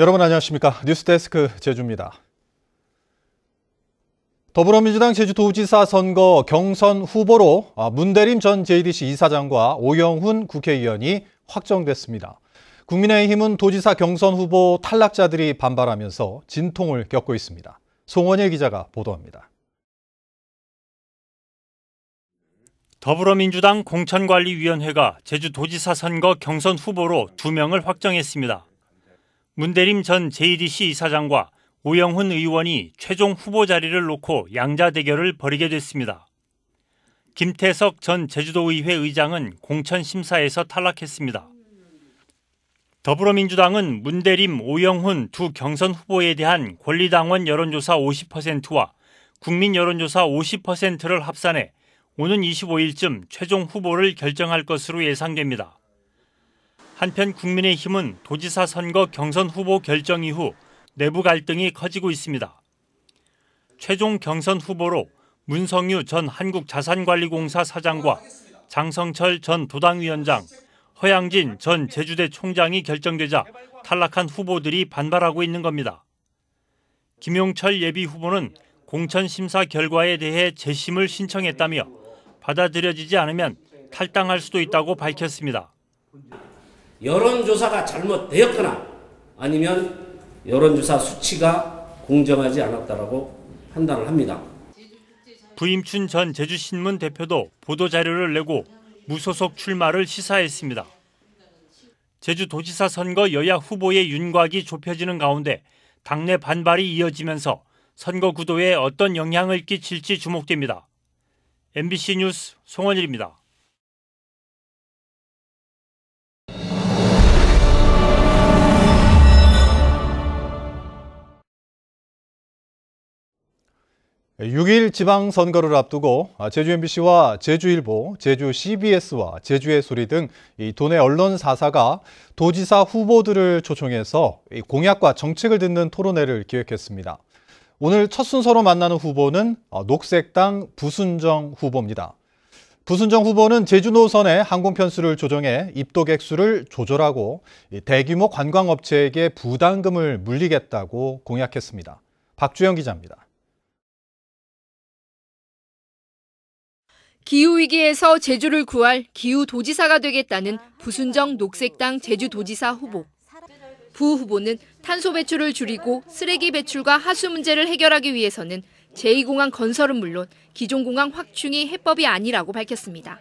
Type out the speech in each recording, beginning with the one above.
여러분 안녕하십니까. 뉴스데스크 제주입니다. 더불어민주당 제주도지사 선거 경선 후보로 아, 문대림 전 JDC 이사장과 오영훈 국회의원이 확정됐습니다. 국민의힘은 도지사 경선 후보 탈락자들이 반발하면서 진통을 겪고 있습니다. 송원일 기자가 보도합니다. 더불어민주당 공천관리위원회가 제주도지사 선거 경선 후보로 두명을 확정했습니다. 문대림 전 JDC 이사장과 오영훈 의원이 최종 후보 자리를 놓고 양자 대결을 벌이게 됐습니다. 김태석 전 제주도의회 의장은 공천 심사에서 탈락했습니다. 더불어민주당은 문대림, 오영훈 두 경선 후보에 대한 권리당원 여론조사 50%와 국민 여론조사 50%를 합산해 오는 25일쯤 최종 후보를 결정할 것으로 예상됩니다. 한편 국민의힘은 도지사 선거 경선 후보 결정 이후 내부 갈등이 커지고 있습니다. 최종 경선 후보로 문성유 전 한국자산관리공사 사장과 장성철 전 도당위원장, 허양진 전 제주대 총장이 결정되자 탈락한 후보들이 반발하고 있는 겁니다. 김용철 예비 후보는 공천 심사 결과에 대해 재심을 신청했다며 받아들여지지 않으면 탈당할 수도 있다고 밝혔습니다. 여론조사가 잘못되었거나 아니면 여론조사 수치가 공정하지 않았다라고 판단을 합니다. 부임춘 전 제주신문 대표도 보도자료를 내고 무소속 출마를 시사했습니다. 제주도지사 선거 여야 후보의 윤곽이 좁혀지는 가운데 당내 반발이 이어지면서 선거 구도에 어떤 영향을 끼칠지 주목됩니다. MBC 뉴스 송원일입니다. 6일 지방선거를 앞두고 아, 제주 MBC와 제주일보, 제주 CBS와 제주의 소리 등이 도내 언론 사사가 도지사 후보들을 초청해서 이 공약과 정책을 듣는 토론회를 기획했습니다. 오늘 첫 순서로 만나는 후보는 아, 녹색당 부순정 후보입니다. 부순정 후보는 제주 노선의 항공편 수를 조정해 입도객 수를 조절하고 대규모 관광업체에게 부담금을 물리겠다고 공약했습니다. 박주영 기자입니다. 기후위기에서 제주를 구할 기후도지사가 되겠다는 부순정 녹색당 제주도지사 후보. 부 후보는 탄소 배출을 줄이고 쓰레기 배출과 하수 문제를 해결하기 위해서는 제2공항 건설은 물론 기존 공항 확충이 해법이 아니라고 밝혔습니다.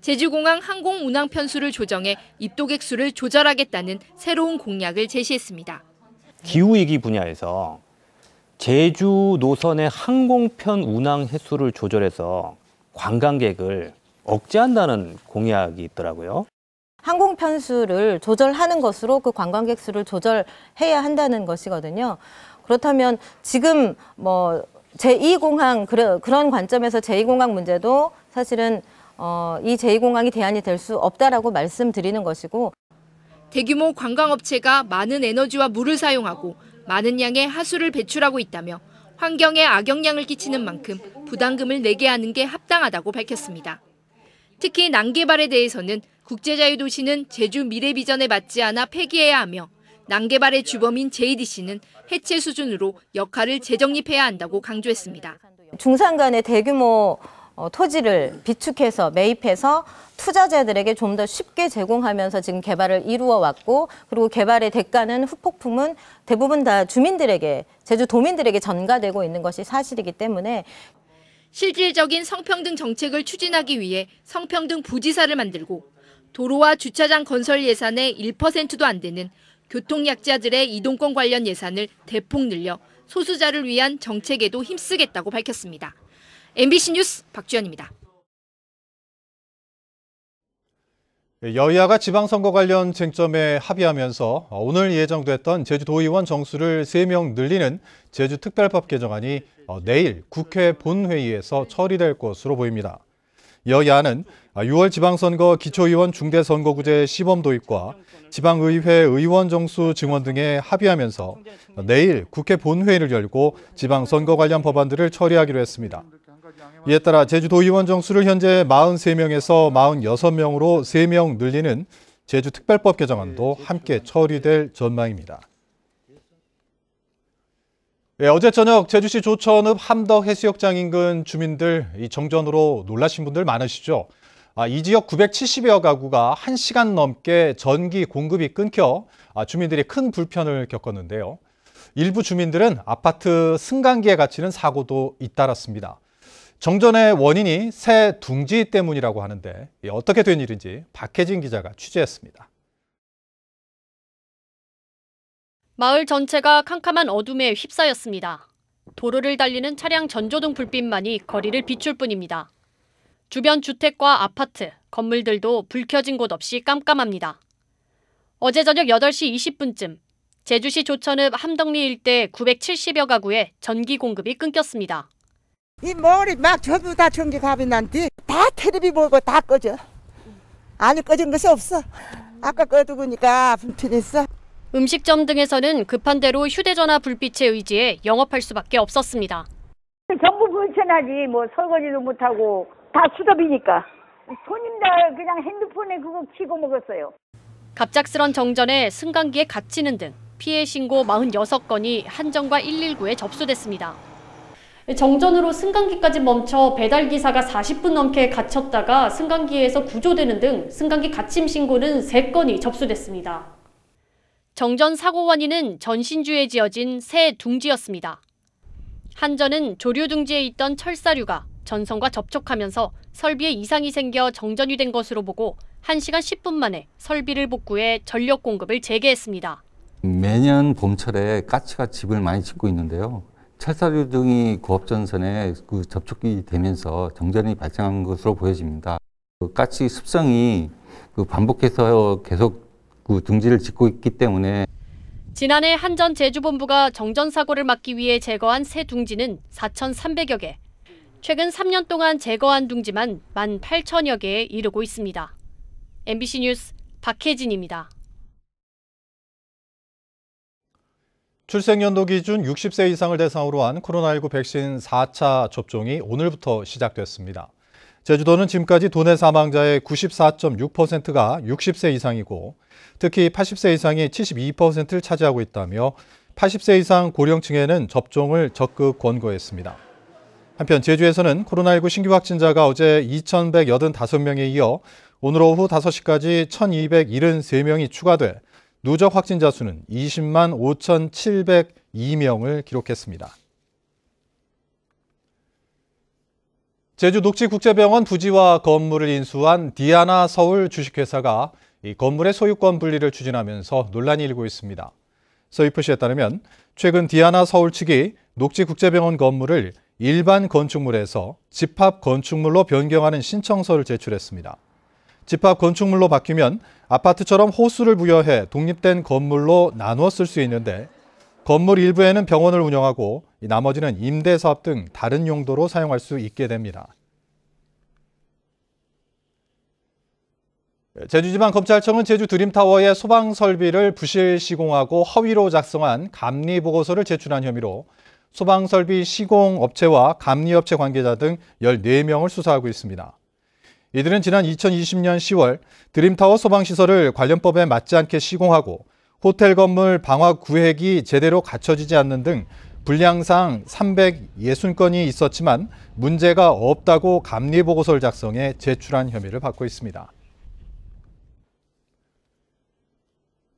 제주공항 항공 운항 편수를 조정해 입도객 수를 조절하겠다는 새로운 공약을 제시했습니다. 기후위기 분야에서 제주 노선의 항공편 운항 횟수를 조절해서 관광객을 억제한다는 공약이 있더라고요. 항공 편수를 조절하는 것으로 그 관광객 수를 조절해야 한다는 것이거든요. 그렇다면 지금 뭐 제2공항 그런 관점에서 제2공항 문제도 사실은 어, 이 제2공항이 대안이 될 수 없다라고 말씀드리는 것이고 대규모 관광업체가 많은 에너지와 물을 사용하고 많은 양의 하수를 배출하고 있다며 환경에 악영향을 끼치는 만큼 부담금을 내게 하는 게 합당하다고 밝혔습니다. 특히 난개발에 대해서는 국제자유도시는 제주 미래비전에 맞지 않아 폐기해야 하며 난개발의 주범인 JDC는 해체 수준으로 역할을 재정립해야 한다고 강조했습니다. 중산 간의 대규모 어, 토지를 비축해서 매입해서 투자자들에게 좀 더 쉽게 제공하면서 지금 개발을 이루어 왔고 그리고 개발의 대가는 후폭풍은 대부분 다 주민들에게 제주 도민들에게 전가되고 있는 것이 사실이기 때문에 실질적인 성평등 정책을 추진하기 위해 성평등 부지사를 만들고 도로와 주차장 건설 예산의 1%도 안 되는 교통약자들의 이동권 관련 예산을 대폭 늘려 소수자를 위한 정책에도 힘쓰겠다고 밝혔습니다. MBC 뉴스 박주연입니다. 여야가 지방선거 관련 쟁점에 합의하면서 오늘 예정됐던 제주도의원 정수를 3명 늘리는 제주특별법 개정안이 내일 국회 본회의에서 처리될 것으로 보입니다. 여야는 6월 지방선거 기초의원 중대선거구제 시범 도입과 지방의회 의원 정수 증원 등에 합의하면서 내일 국회 본회의를 열고 지방선거 관련 법안들을 처리하기로 했습니다. 이에 따라 제주도의원 정수를 현재 43명에서 46명으로 3명 늘리는 제주특별법 개정안도 네, 함께 처리될 전망입니다. 네, 어제 저녁 제주시 조천읍 함덕 해수욕장 인근 주민들 이 정전으로 놀라신 분들 많으시죠? 아, 이 지역 970여 가구가 1시간 넘게 전기 공급이 끊겨 아, 주민들이 큰 불편을 겪었는데요. 일부 주민들은 아파트 승강기에 갇히는 사고도 잇따랐습니다. 정전의 원인이 새 둥지 때문이라고 하는데 어떻게 된 일인지 박혜진 기자가 취재했습니다. 마을 전체가 캄캄한 어둠에 휩싸였습니다. 도로를 달리는 차량 전조등 불빛만이 거리를 비출 뿐입니다. 주변 주택과 아파트, 건물들도 불 켜진 곳 없이 깜깜합니다. 어제 저녁 8시 20분쯤 제주시 조천읍 함덕리 일대 970여 가구에 전기 공급이 끊겼습니다. 이 머리 막 전부 다 전기 갑이 난뒤 다 테레비 보고 다 꺼져. 아니 꺼진 것이 없어. 아까 꺼두니까 불편 있어. 음식점 등에서는 급한 대로 휴대전화 불빛에 의지해 영업할 수밖에 없었습니다. 전부 불편하지 뭐 설거지도 못하고 다 수도비니까 손님들 그냥 핸드폰에 그거 키고 먹었어요. 갑작스런 정전에 승강기에 갇히는 등 피해 신고 46건이 한정과 119에 접수됐습니다. 정전으로 승강기까지 멈춰 배달기사가 40분 넘게 갇혔다가 승강기에서 구조되는 등 승강기 갇힘 신고는 3건이 접수됐습니다. 정전 사고 원인은 전신주에 지어진 새 둥지였습니다. 한전은 조류 둥지에 있던 철사류가 전선과 접촉하면서 설비에 이상이 생겨 정전이 된 것으로 보고 1시간 10분 만에 설비를 복구해 전력 공급을 재개했습니다. 매년 봄철에 까치가 집을 많이 짓고 있는데요. 찰사류 등이 고압전선에 그 접촉이 되면서 정전이 발생한 것으로 보여집니다. 그 까치 습성이 그 반복해서 계속 그 등지를 짓고 있기 때문에 지난해 한전 제주본부가 정전 사고를 막기 위해 제거한 새 둥지는 4,300여 개. 최근 3년 동안 제거한 둥지만 1 8 0여 개에 이르고 있습니다. MBC 뉴스 박혜진입니다. 출생연도 기준 60세 이상을 대상으로 한 코로나19 백신 4차 접종이 오늘부터 시작됐습니다. 제주도는 지금까지 도내 사망자의 94.6%가 60세 이상이고 특히 80세 이상이 72%를 차지하고 있다며 80세 이상 고령층에는 접종을 적극 권고했습니다. 한편 제주에서는 코로나19 신규 확진자가 어제 2,185명에 이어 오늘 오후 5시까지 1,273명이 추가돼 누적 확진자 수는 20만 5,702명을 기록했습니다. 제주 녹지국제병원 부지와 건물을 인수한 디아나 서울 주식회사가 이 건물의 소유권 분리를 추진하면서 논란이 일고 있습니다. 서귀포시에 따르면 최근 디아나 서울 측이 녹지국제병원 건물을 일반 건축물에서 집합 건축물로 변경하는 신청서를 제출했습니다. 집합 건축물로 바뀌면 아파트처럼 호수를 부여해 독립된 건물로 나누어 쓸수 있는데 건물 일부에는 병원을 운영하고 나머지는 임대 사업 등 다른 용도로 사용할 수 있게 됩니다. 제주지방검찰청은 제주 드림타워의 소방설비를 부실 시공하고 허위로 작성한 감리 보고서를 제출한 혐의로 소방설비 시공업체와 감리업체 관계자 등 14명을 수사하고 있습니다. 이들은 지난 2020년 10월 드림타워 소방시설을 관련법에 맞지 않게 시공하고 호텔 건물 방화 구획이 제대로 갖춰지지 않는 등 불량상 360건이 있었지만 문제가 없다고 감리 보고서를 작성해 제출한 혐의를 받고 있습니다.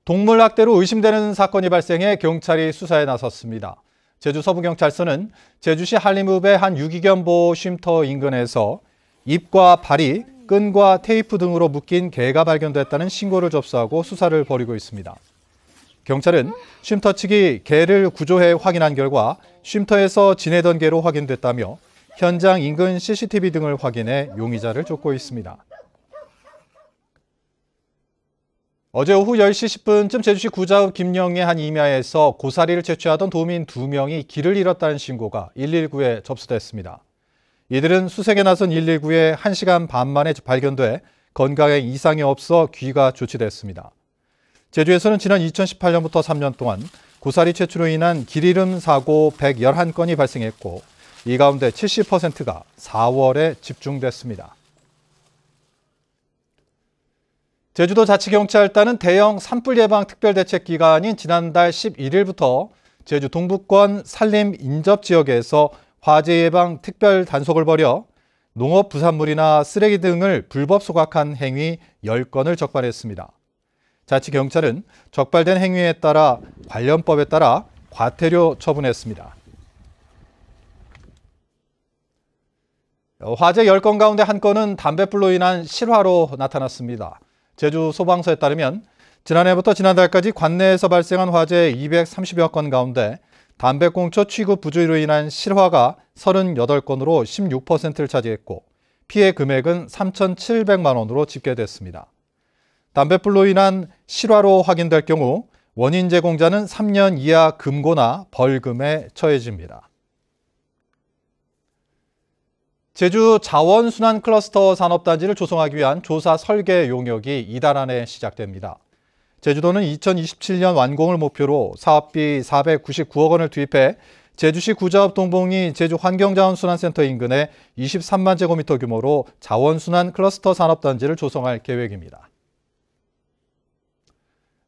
동물 학대로 의심되는 사건이 발생해 경찰이 수사에 나섰습니다. 제주 서부경찰서는 제주시 한림읍의 한 유기견 보호 쉼터 인근에서 입과 발이 끈과 테이프 등으로 묶인 개가 발견됐다는 신고를 접수하고 수사를 벌이고 있습니다. 경찰은 쉼터 측이 개를 구조해 확인한 결과 쉼터에서 지내던 개로 확인됐다며 현장 인근 CCTV 등을 확인해 용의자를 쫓고 있습니다. 어제 오후 10시 10분쯤 제주시 구자읍 김영의 한 임야에서 고사리를 채취하던 도민 2명이 길을 잃었다는 신고가 119에 접수됐습니다. 이들은 수색에 나선 119에 1시간 반 만에 발견돼 건강에 이상이 없어 귀가 조치됐습니다. 제주에서는 지난 2018년부터 3년 동안 고사리 채취로 인한 길 잃음 사고 111건이 발생했고 이 가운데 70%가 4월에 집중됐습니다. 제주도 자치경찰단은 대형 산불 예방 특별대책 기간인 지난달 11일부터 제주 동북권 산림 인접 지역에서 화재 예방 특별 단속을 벌여 농업 부산물이나 쓰레기 등을 불법 소각한 행위 10건을 적발했습니다. 자치경찰은 적발된 행위에 따라 관련법에 따라 과태료 처분했습니다. 화재 10건 가운데 한 건은 담뱃불로 인한 실화로 나타났습니다. 제주 소방서에 따르면 지난해부터 지난달까지 관내에서 발생한 화재 230여 건 가운데 담배꽁초 취급 부주의로 인한 실화가 38건으로 16%를 차지했고 피해 금액은 3,700만 원으로 집계됐습니다. 담배불로 인한 실화로 확인될 경우 원인 제공자는 3년 이하 금고나 벌금에 처해집니다. 제주 자원순환 클러스터 산업단지를 조성하기 위한 조사 설계 용역이 이달 안에 시작됩니다. 제주도는 2027년 완공을 목표로 사업비 499억 원을 투입해 제주시 구자읍 동봉이 제주 환경자원순환센터 인근에 23만 제곱미터 규모로 자원순환 클러스터 산업단지를 조성할 계획입니다.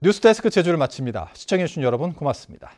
뉴스데스크 제주를 마칩니다. 시청해주신 여러분 고맙습니다.